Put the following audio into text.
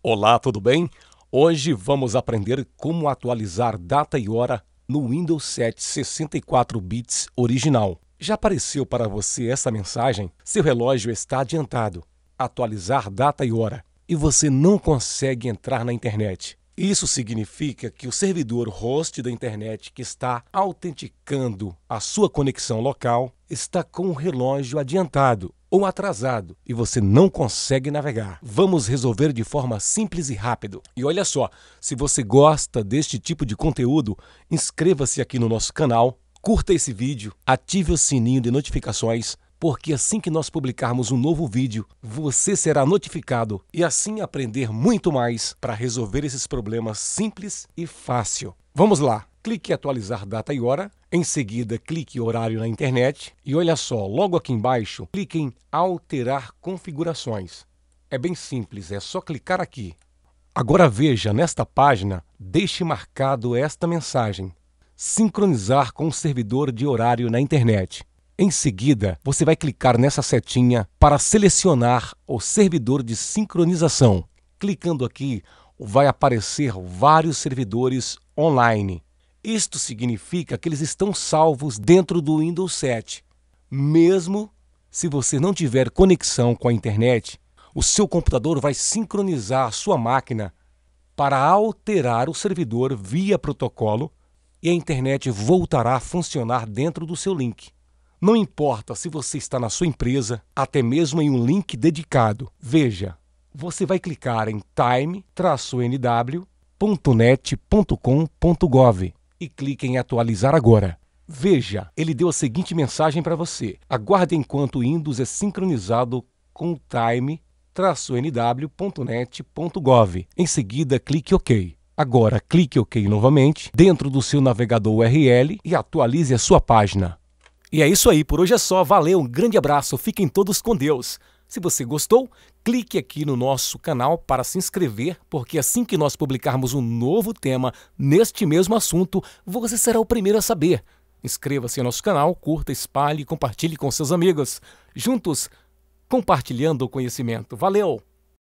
Olá, tudo bem? Hoje vamos aprender como atualizar data e hora no Windows 7 64 bits original. Já apareceu para você essa mensagem? Seu relógio está adiantado. Atualizar data e hora. E você não consegue entrar na internet. Isso significa que o servidor host da internet que está autenticando a sua conexão local está com o relógio adiantado ou atrasado e você não consegue navegar. Vamos resolver de forma simples e rápido. E olha só, se você gosta deste tipo de conteúdo, inscreva-se aqui no nosso canal, curta esse vídeo, ative o sininho de notificações porque assim que nós publicarmos um novo vídeo, você será notificado e assim aprender muito mais para resolver esses problemas simples e fácil. Vamos lá! Clique em atualizar data e hora, em seguida clique horário na internet e olha só, logo aqui embaixo, clique em alterar configurações. É bem simples, é só clicar aqui. Agora veja, nesta página, deixe marcado esta mensagem. Sincronizar com o servidor de horário na internet. Em seguida, você vai clicar nessa setinha para selecionar o servidor de sincronização. Clicando aqui, vai aparecer vários servidores online. Isto significa que eles estão salvos dentro do Windows 7. Mesmo se você não tiver conexão com a internet, o seu computador vai sincronizar a sua máquina para alterar o servidor via protocolo e a internet voltará a funcionar dentro do seu link. Não importa se você está na sua empresa, até mesmo em um link dedicado. Veja, você vai clicar em time-nw.net.com.gov e clique em atualizar agora. Veja, ele deu a seguinte mensagem para você. Aguarde enquanto o Windows é sincronizado com o time-nw.net.gov. Em seguida, clique OK. Agora, clique OK novamente dentro do seu navegador URL e atualize a sua página. E é isso aí, por hoje é só. Valeu, um grande abraço, fiquem todos com Deus. Se você gostou, clique aqui no nosso canal para se inscrever, porque assim que nós publicarmos um novo tema neste mesmo assunto, você será o primeiro a saber. Inscreva-se em nosso canal, curta, espalhe e compartilhe com seus amigos. Juntos, compartilhando o conhecimento. Valeu!